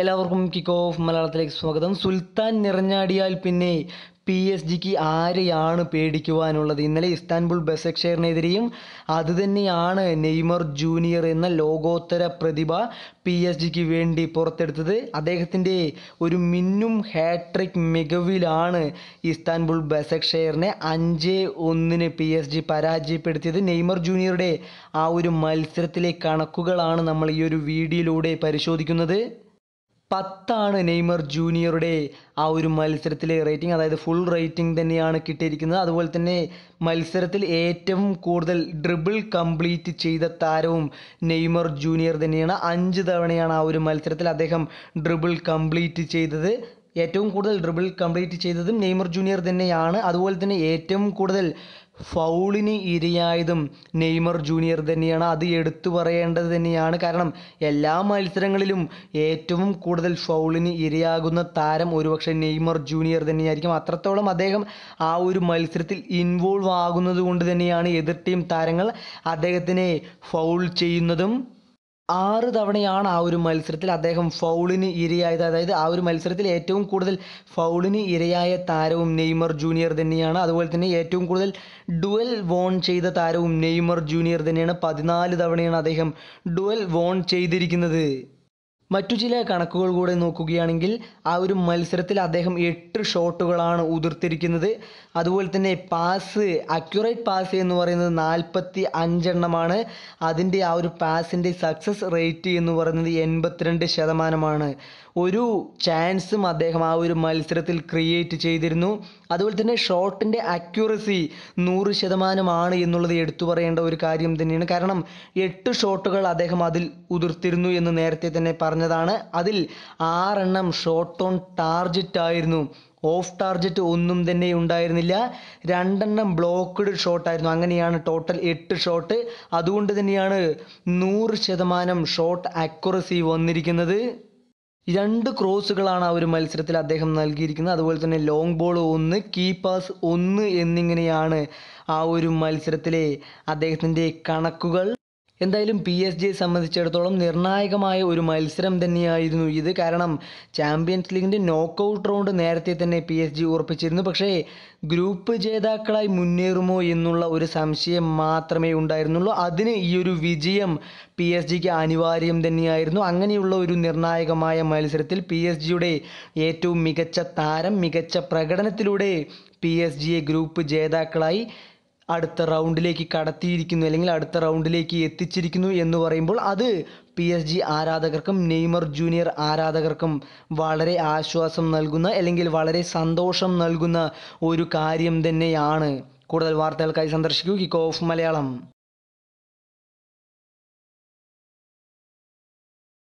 എല്ലാവർക്കും kick off മലയാളത്തിലേക്ക് സ്വാഗതം സുൽത്താൻ നിറഞ്ഞാടിയാൽ പിന്നെ പി എസ് ജിക്ക് ആരെയാണ് പേടിക്കുവാനുള്ളത് ഇന്നലെ ഇസ്താൻബുൾ ബസക്ഷയറിനെതിരെയും അതുതന്നെയാണ് നെയ്മർ ജൂനിയർ എന്ന ലോകോത്തര പ്രതിഭ പി എസ് ജിക്ക് വേണ്ടി പുറത്തെടുത്തത് അദ്ദേഹത്തിൻ്റെ ഒരു മിന്നും ഹാട്രിക് മികവിലാണ് ഇസ്താൻബുൾ ബസക്ഷേറിനെ അഞ്ച് ഒന്നിന് പി എസ് ജി പരാജയപ്പെടുത്തിയത് നെയ്മർ ജൂനിയറുടെ ആ ഒരു മത്സരത്തിലെ കണക്കുകളാണ് നമ്മൾ ഈ ഒരു വീഡിയോയിലൂടെ പരിശോധിക്കുന്നത് പത്താണ് നെയ്മർ ജൂനിയറുടെ ആ ഒരു മത്സരത്തിലെ റേറ്റിംഗ് അതായത് ഫുൾ റേറ്റിംഗ് തന്നെയാണ് കിട്ടിയിരിക്കുന്നത് അതുപോലെ തന്നെ മത്സരത്തിൽ ഏറ്റവും കൂടുതൽ ഡ്രിബിൾ കംപ്ലീറ്റ് ചെയ്ത താരവും നെയ്മർ ജൂനിയർ തന്നെയാണ് അഞ്ച് തവണയാണ് ആ ഒരു മത്സരത്തിൽ അദ്ദേഹം ഡ്രിബിൾ കംപ്ലീറ്റ് ചെയ്തത് ഏറ്റവും കൂടുതൽ ഡ്രിബിൾ കംപ്ലീറ്റ് ചെയ്തതും നെയ്മർ ജൂനിയർ തന്നെയാണ് അതുപോലെ തന്നെ ഏറ്റവും കൂടുതൽ ഫൗളിന് ഇരയായതും നെയ്മർ ജൂനിയർ തന്നെയാണ് അത് എടുത്തു പറയേണ്ടത് തന്നെയാണ് കാരണം എല്ലാ മത്സരങ്ങളിലും ഏറ്റവും കൂടുതൽ ഫൗളിന് ഇരയാകുന്ന താരം ഒരുപക്ഷെ നെയ്മർ ജൂനിയർ തന്നെയായിരിക്കും അത്രത്തോളം അദ്ദേഹം ആ ഒരു മത്സരത്തിൽ ഇൻവോൾവ് ആകുന്നത് കൊണ്ട് തന്നെയാണ് എതിർ ടീം താരങ്ങൾ അദ്ദേഹത്തിനെ ഫൗൾ ചെയ്യുന്നതും ആറ് തവണയാണ് ആ ഒരു മത്സരത്തിൽ അദ്ദേഹം ഫൗളിന് ഇരയായത് അതായത് ആ ഒരു മത്സരത്തിൽ ഏറ്റവും കൂടുതൽ ഫൗളിന് ഇരയായ താരവും നെയ്മർ ജൂനിയർ തന്നെയാണ് അതുപോലെ തന്നെ ഏറ്റവും കൂടുതൽ ഡുവൽ വോൺ ചെയ്ത താരവും നെയ്മർ ജൂനിയർ തന്നെയാണ് പതിനാല് തവണയാണ് അദ്ദേഹം ഡുവൽ വോൺ ചെയ്തിരിക്കുന്നത് മറ്റു ചില കണക്കുകൾ കൂടെ നോക്കുകയാണെങ്കിൽ ആ ഒരു മത്സരത്തിൽ അദ്ദേഹം എട്ട് ഷോട്ടുകളാണ് ഉതിർത്തിരിക്കുന്നത് അതുപോലെ തന്നെ പാസ് അക്യുറേറ്റ് പാസ് എന്ന് പറയുന്നത് നാൽപ്പത്തി അഞ്ചെണ്ണമാണ് അതിൻ്റെ ആ ഒരു പാസിൻ്റെ സക്സസ് റേറ്റ് എന്ന് പറയുന്നത് എൺപത്തിരണ്ട് ശതമാനമാണ് ഒരു ചാൻസും അദ്ദേഹം ആ ഒരു മത്സരത്തിൽ ക്രിയേറ്റ് ചെയ്തിരുന്നു അതുപോലെ തന്നെ ഷോട്ടിൻ്റെ അക്യുറസി നൂറ് ശതമാനമാണ് എന്നുള്ളത് എടുത്തു പറയേണ്ട ഒരു കാര്യം തന്നെയാണ് കാരണം എട്ട് ഷോട്ടുകൾ അദ്ദേഹം അതിൽ ഉതിർത്തിരുന്നു എന്ന് നേരത്തെ തന്നെ പറഞ്ഞു പറഞ്ഞതാണ് അതിൽ ആറെണ്ണം ഷോട്ട് ഓൺ ടാർജറ്റ് ആയിരുന്നു ഓഫ് ടാർജറ്റ് ഒന്നും തന്നെ ഉണ്ടായിരുന്നില്ല രണ്ടെണ്ണം ബ്ലോക്ക്ഡ് ഷോട്ടായിരുന്നു അങ്ങനെയാണ് ടോട്ടൽ എട്ട് ഷോട്ട് അതുകൊണ്ട് തന്നെയാണ് നൂറ് ശതമാനം ഷോട്ട് അക്യുറസി വന്നിരിക്കുന്നത് രണ്ട് ക്രോസുകളാണ് ആ ഒരു മത്സരത്തിൽ അദ്ദേഹം നൽകിയിരിക്കുന്നത് അതുപോലെ തന്നെ ലോങ് ബോൾ ഒന്ന് കീപ്പേഴ്സ് ഒന്ന് എന്നിങ്ങനെയാണ് ആ ഒരു മത്സരത്തിലെ അദ്ദേഹത്തിൻ്റെ കണക്കുകൾ എന്തായാലും പി എസ് ജിയെ സംബന്ധിച്ചിടത്തോളം നിർണായകമായ ഒരു മത്സരം തന്നെയായിരുന്നു ഇത് കാരണം ചാമ്പ്യൻസ് ലീഗിൻ്റെ നോക്കൗട്ട് റൗണ്ട് നേരത്തെ തന്നെ പി എസ് ജി ഉറപ്പിച്ചിരുന്നു പക്ഷേ ഗ്രൂപ്പ് ജേതാക്കളായി മുന്നേറുമോ എന്നുള്ള ഒരു സംശയം മാത്രമേ ഉണ്ടായിരുന്നുള്ളൂ അതിന് ഈ ഒരു വിജയം പി എസ് ജിക്ക് അനിവാര്യം തന്നെയായിരുന്നു അങ്ങനെയുള്ള ഒരു നിർണായകമായ മത്സരത്തിൽ പി എസ് ജിയുടെ ഏറ്റവും മികച്ച താരം മികച്ച പ്രകടനത്തിലൂടെ പി എസ് ജിയെ ഗ്രൂപ്പ് ജേതാക്കളായി അടുത്ത റൗണ്ടിലേക്ക് കടത്തിയിരിക്കുന്നു അല്ലെങ്കിൽ അടുത്ത റൗണ്ടിലേക്ക് എത്തിച്ചിരിക്കുന്നു എന്ന് പറയുമ്പോൾ അത് പി എസ് ജി ആരാധകർക്കും നെയ്മർ ജൂനിയർ ആരാധകർക്കും വളരെ ആശ്വാസം നൽകുന്ന അല്ലെങ്കിൽ വളരെ സന്തോഷം നൽകുന്ന ഒരു കാര്യം തന്നെയാണ് കൂടുതൽ വാർത്തകൾക്കായി സന്ദർശിക്കൂ കിക്ക് ഓഫ് മലയാളം